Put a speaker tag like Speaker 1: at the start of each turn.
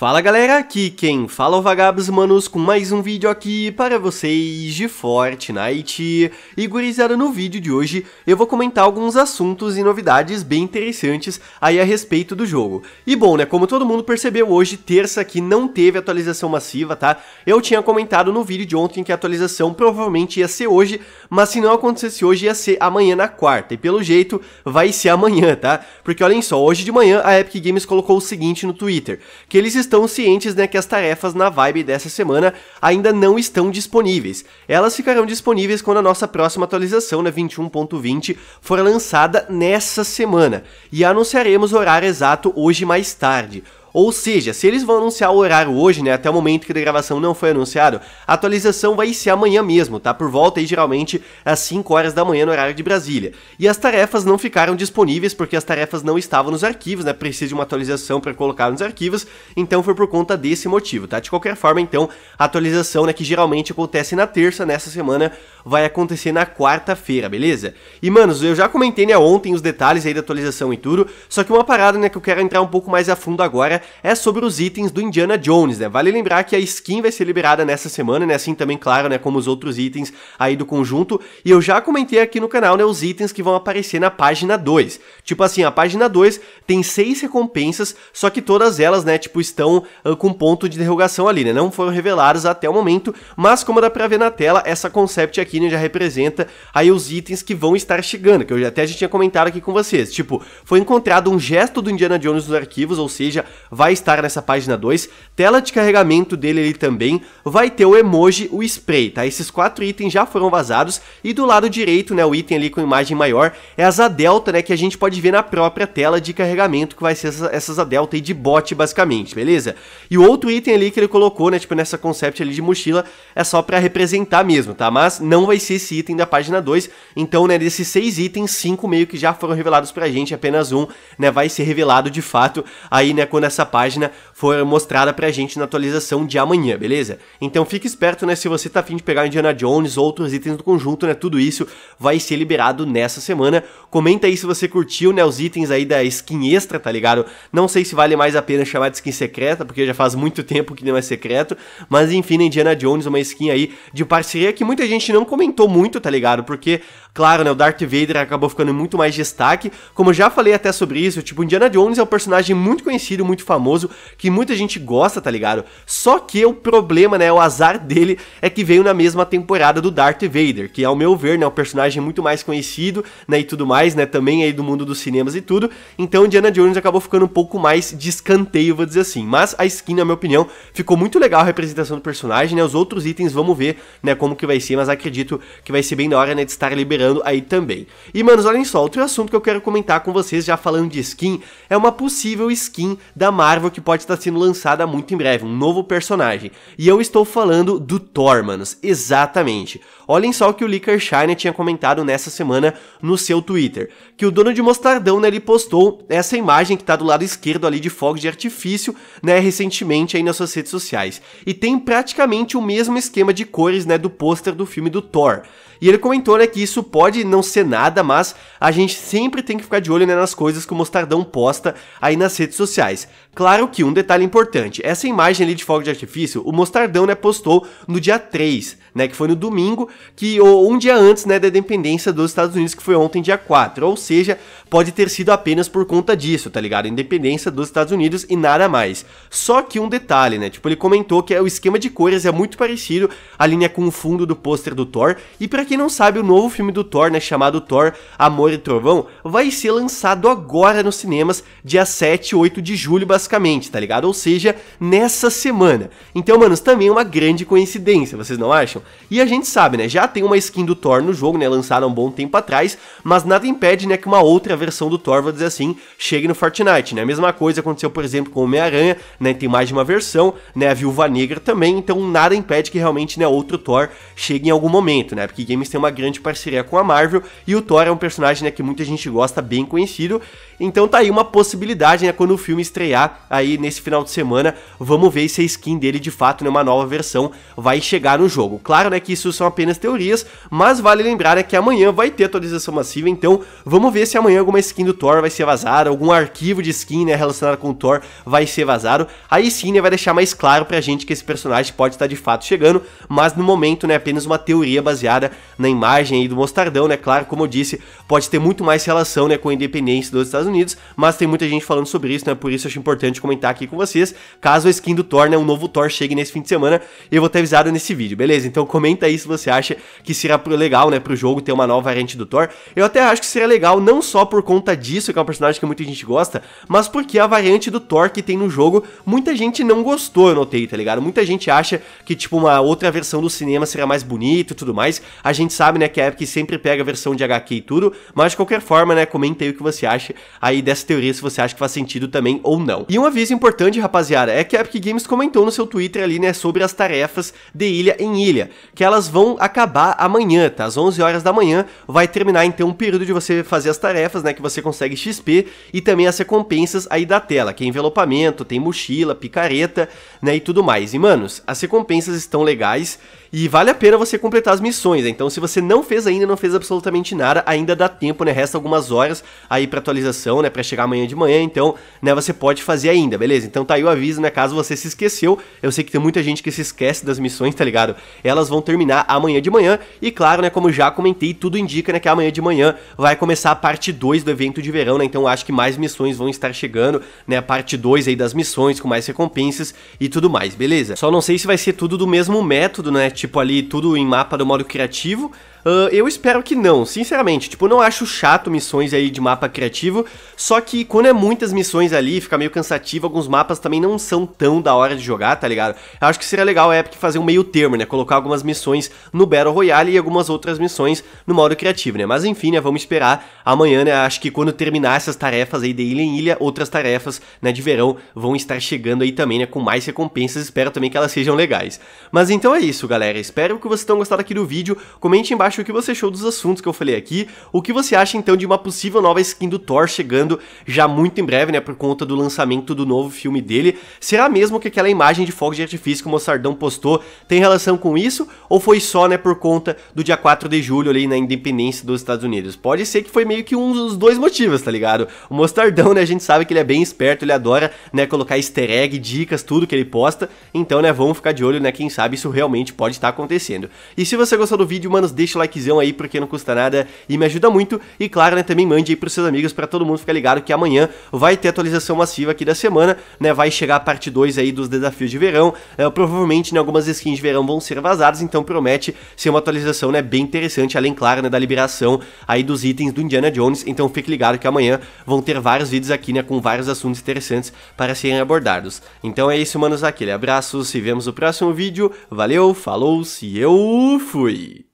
Speaker 1: Fala galera, aqui quem fala é o Vagabos Manos com mais um vídeo aqui para vocês de Fortnite. E gurizada, no vídeo de hoje eu vou comentar alguns assuntos e novidades bem interessantes aí a respeito do jogo. E bom, né, como todo mundo percebeu hoje, terça aqui não teve atualização massiva, tá? Eu tinha comentado no vídeo de ontem que a atualização provavelmente ia ser hoje, mas se não acontecesse hoje ia ser amanhã na quarta, e pelo jeito vai ser amanhã, tá? Porque olhem só, hoje de manhã a Epic Games colocou o seguinte no Twitter, que eles estão cientes né, que as tarefas na vibe dessa semana ainda não estão disponíveis. Elas ficarão disponíveis quando a nossa próxima atualização, né, 21.20, for lançada nessa semana. E anunciaremos o horário exato hoje mais tarde. Ou seja, se eles vão anunciar o horário hoje, né, até o momento que a gravação não foi anunciado, a atualização vai ser amanhã mesmo, tá? Por volta aí geralmente às 5 horas da manhã no horário de Brasília. E as tarefas não ficaram disponíveis porque as tarefas não estavam nos arquivos, né? Precisa de uma atualização para colocar nos arquivos, então foi por conta desse motivo, tá? De qualquer forma, então, a atualização, né, que geralmente acontece na terça, nessa semana, vai acontecer na quarta-feira, beleza? E, manos, eu já comentei, né, ontem os detalhes aí da atualização e tudo, só que uma parada, né, que eu quero entrar um pouco mais a fundo agora é sobre os itens do Indiana Jones, né? Vale lembrar que a skin vai ser liberada nessa semana, né? Assim também, claro, né, como os outros itens aí do conjunto. E eu já comentei aqui no canal, né, os itens que vão aparecer na página 2. Tipo assim, a página 2 tem seis recompensas, só que todas elas, né, tipo, estão uh, com ponto de derrogação ali, né? Não foram reveladas até o momento, mas como dá pra ver na tela, essa concept aqui, né, já representa aí os itens que vão estar chegando, que eu até já tinha comentado aqui com vocês. Tipo, foi encontrado um gesto do Indiana Jones nos arquivos, ou seja, vai estar nessa página 2. Tela de carregamento dele ali também vai ter o emoji, o spray, tá? Esses quatro itens já foram vazados e do lado direito, né, o item ali com imagem maior é a delta, né, que a gente pode ver na própria tela de carregamento, que vai ser essa, essas Zadelta delta aí de bot, basicamente, beleza? E o outro item ali que ele colocou, né, tipo nessa concept ali de mochila, é só para representar mesmo, tá? Mas não vai ser esse item da página 2, então, né, desses seis itens, cinco meio que já foram revelados pra gente, apenas um, né, vai ser revelado de fato aí, né, quando essa essa página for mostrada pra gente na atualização de amanhã, beleza? Então fique esperto, né, se você tá afim de pegar Indiana Jones, outros itens do conjunto, né, tudo isso vai ser liberado nessa semana. Comenta aí se você curtiu, né, os itens aí da skin extra, tá ligado? Não sei se vale mais a pena chamar de skin secreta, porque já faz muito tempo que não é secreto, mas enfim, né, Indiana Jones, uma skin aí de parceria que muita gente não comentou muito, tá ligado? Porque, claro, né, o Darth Vader acabou ficando muito mais destaque, como eu já falei até sobre isso, tipo, Indiana Jones é um personagem muito conhecido, muito famoso que muita gente gosta, tá ligado? Só que o problema, né, o azar dele é que veio na mesma temporada do Darth Vader, que ao meu ver, né, o um personagem é muito mais conhecido, né, e tudo mais, né, também aí do mundo dos cinemas e tudo. Então Indiana Jones acabou ficando um pouco mais de escanteio, vou dizer assim. Mas a skin, na minha opinião, ficou muito legal a representação do personagem, né? Os outros itens vamos ver, né, como que vai ser, mas acredito que vai ser bem na hora, né, de estar liberando aí também. E, manos, olhem só, outro assunto que eu quero comentar com vocês, já falando de skin, é uma possível skin da Marvel que pode estar sendo lançada muito em breve, um novo personagem. E eu estou falando do Thor, manos, exatamente. Olhem só o que o Lee Shine tinha comentado nessa semana no seu Twitter, que o dono de Mostardão, né, ele postou essa imagem que está do lado esquerdo ali de fogos de artifício, né, recentemente aí nas suas redes sociais. E tem praticamente o mesmo esquema de cores, né, do pôster do filme do Thor. E ele comentou né, que isso pode não ser nada, mas a gente sempre tem que ficar de olho né, nas coisas que o Mostardão posta aí nas redes sociais. Claro que um detalhe importante, essa imagem ali de fogo de artifício, o Mostardão né, postou no dia 3, né, que foi no domingo, que ou um dia antes né, da independência dos Estados Unidos, que foi ontem, dia 4. Ou seja, pode ter sido apenas por conta disso, tá ligado? Independência dos Estados Unidos e nada mais. Só que um detalhe, né? Tipo, ele comentou que é o esquema de cores é muito parecido, a linha com o fundo do pôster do Thor, e para quem não sabe, o novo filme do Thor, né, chamado Thor Amor e Trovão, vai ser lançado agora nos cinemas, dia 7 e 8 de julho, basicamente, tá ligado? Ou seja, nessa semana. Então, manos, também é uma grande coincidência, vocês não acham? E a gente sabe, né, já tem uma skin do Thor no jogo, né, lançada há um bom tempo atrás, mas nada impede, né, que uma outra versão do Thor, vou dizer assim, chegue no Fortnite, né? A mesma coisa aconteceu, por exemplo, com o Homem-Aranha, né, tem mais de uma versão, né, a Viúva Negra também, então nada impede que realmente, né, outro Thor chegue em algum momento, né? Porque Game games tem uma grande parceria com a Marvel e o Thor é um personagem né, que muita gente gosta, bem conhecido. Então tá aí uma possibilidade, né, quando o filme estrear aí nesse final de semana, vamos ver se a skin dele de fato, né, uma nova versão vai chegar no jogo. Claro, né, que isso são apenas teorias, mas vale lembrar né, que amanhã vai ter atualização massiva, então vamos ver se amanhã alguma skin do Thor vai ser vazada, algum arquivo de skin, né, relacionado com o Thor vai ser vazado. Aí sim, né, vai deixar mais claro pra gente que esse personagem pode estar de fato chegando, mas no momento, né, apenas uma teoria baseada na imagem aí do Mostardão, né? Claro, como eu disse, pode ter muito mais relação né, com a independência dos Estados Unidos, mas tem muita gente falando sobre isso, né? Por isso eu acho importante comentar aqui com vocês, caso a skin do Thor, né, um novo Thor chegue nesse fim de semana, eu vou ter avisado nesse vídeo, beleza? Então comenta aí se você acha que será legal, né, pro jogo ter uma nova variante do Thor. Eu até acho que seria legal não só por conta disso, que é um personagem que muita gente gosta, mas porque a variante do Thor que tem no jogo, muita gente não gostou, eu notei, tá ligado? Muita gente acha que, tipo, uma outra versão do cinema seria mais bonita e tudo mais. A a gente sabe, né, que a Epic sempre pega a versão de HQ e tudo, mas de qualquer forma, né, comenta aí o que você acha aí dessa teoria, se você acha que faz sentido também ou não. E um aviso importante, rapaziada, é que a Epic Games comentou no seu Twitter ali, né, sobre as tarefas de ilha em ilha, que elas vão acabar amanhã, tá? Às 11 horas da manhã vai terminar, então, um período de você fazer as tarefas, né, que você consegue XP e também as recompensas aí da tela, que é envelopamento, tem mochila, picareta, né, e tudo mais. E, manos, as recompensas estão legais e vale a pena você completar as missões, né? Então, então, se você não fez ainda, não fez absolutamente nada, ainda dá tempo, né? Resta algumas horas aí para atualização, né? Para chegar amanhã de manhã, então, né? Você pode fazer ainda, beleza? Então, tá aí o aviso, né? Caso você se esqueceu, eu sei que tem muita gente que se esquece das missões, tá ligado? Elas vão terminar amanhã de manhã e, claro, né? Como já comentei, tudo indica, né? Que amanhã de manhã vai começar a parte 2 do evento de verão, né? Então, acho que mais missões vão estar chegando, né? A parte 2 aí das missões com mais recompensas e tudo mais, beleza? Só não sei se vai ser tudo do mesmo método, né? Tipo ali tudo em mapa do modo criativo motivo, Uh, eu espero que não, sinceramente. Tipo, não acho chato missões aí de mapa criativo, só que quando é muitas missões ali, fica meio cansativo, alguns mapas também não são tão da hora de jogar, tá ligado? Eu acho que seria legal a Epic fazer um meio termo, né? Colocar algumas missões no Battle Royale e algumas outras missões no modo criativo, né? Mas enfim, né? Vamos esperar amanhã, né? Acho que quando terminar essas tarefas aí de ilha em ilha, outras tarefas, né, de verão vão estar chegando aí também, né? Com mais recompensas, espero também que elas sejam legais. Mas então é isso, galera. Espero que vocês tenham gostado aqui do vídeo. Comente embaixo embaixo o que você achou dos assuntos que eu falei aqui, o que você acha então de uma possível nova skin do Thor chegando já muito em breve, né, por conta do lançamento do novo filme dele. Será mesmo que aquela imagem de fogo de artifício que o Mostardão postou tem relação com isso, ou foi só, né, por conta do dia 4 de julho ali na independência dos Estados Unidos? Pode ser que foi meio que um dos dois motivos, tá ligado? O Mostardão, né, a gente sabe que ele é bem esperto, ele adora, né, colocar easter egg, dicas, tudo que ele posta, então, né, vamos ficar de olho, né, quem sabe isso realmente pode estar tá acontecendo. E se você gostou do vídeo, manos, deixa likezão aí, porque não custa nada e me ajuda muito. E claro, né, também mande aí pros seus amigos para todo mundo ficar ligado que amanhã vai ter atualização massiva aqui da semana, né? Vai chegar a parte 2 aí dos desafios de verão. É, provavelmente, né, algumas skins de verão vão ser vazadas, então promete ser uma atualização, né, bem interessante, além, claro, né, da liberação aí dos itens do Indiana Jones. Então fique ligado que amanhã vão ter vários vídeos aqui, né, com vários assuntos interessantes para serem abordados. Então é isso, manos, aquele abraço, se vemos no próximo vídeo. Valeu, falou, se eu fui!